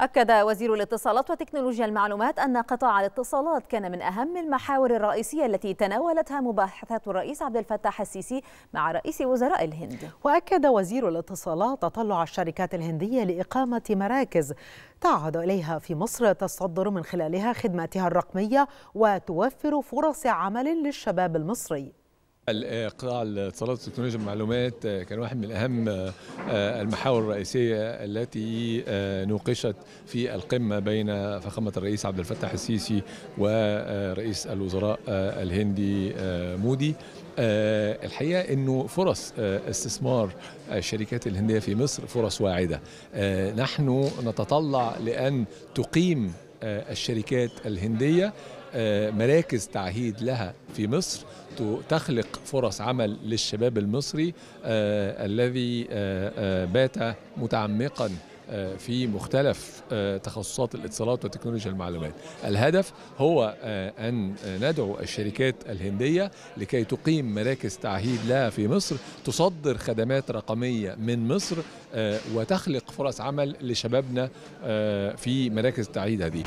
أكد وزير الاتصالات وتكنولوجيا المعلومات أن قطاع الاتصالات كان من أهم المحاور الرئيسية التي تناولتها مباحثات الرئيس عبد الفتاح السيسي مع رئيس وزراء الهند. وأكد وزير الاتصالات تطلع الشركات الهندية لإقامة مراكز تعهد إليها في مصر تصدر من خلالها خدماتها الرقمية وتوفر فرص عمل للشباب المصري. قطاع الاتصالات والتكنولوجيا المعلومات آه، كان واحد من اهم آه، آه، المحاور الرئيسيه التي نوقشت في القمه بين فخامه الرئيس عبد الفتاح السيسي ورئيس الوزراء الهندي مودي الحقيقه انه فرص استثمار الشركات الهنديه في مصر فرص واعده نحن نتطلع لان تقيم آه، الشركات الهندية آه، مراكز تعهيد لها في مصر تخلق فرص عمل للشباب المصري آه، الذي بات متعمقا في مختلف تخصصات الاتصالات وتكنولوجيا المعلومات الهدف هو أن ندعو الشركات الهندية لكي تقيم مراكز تعهيد لها في مصر تصدر خدمات رقمية من مصر وتخلق فرص عمل لشبابنا في مراكز التعهيد هذه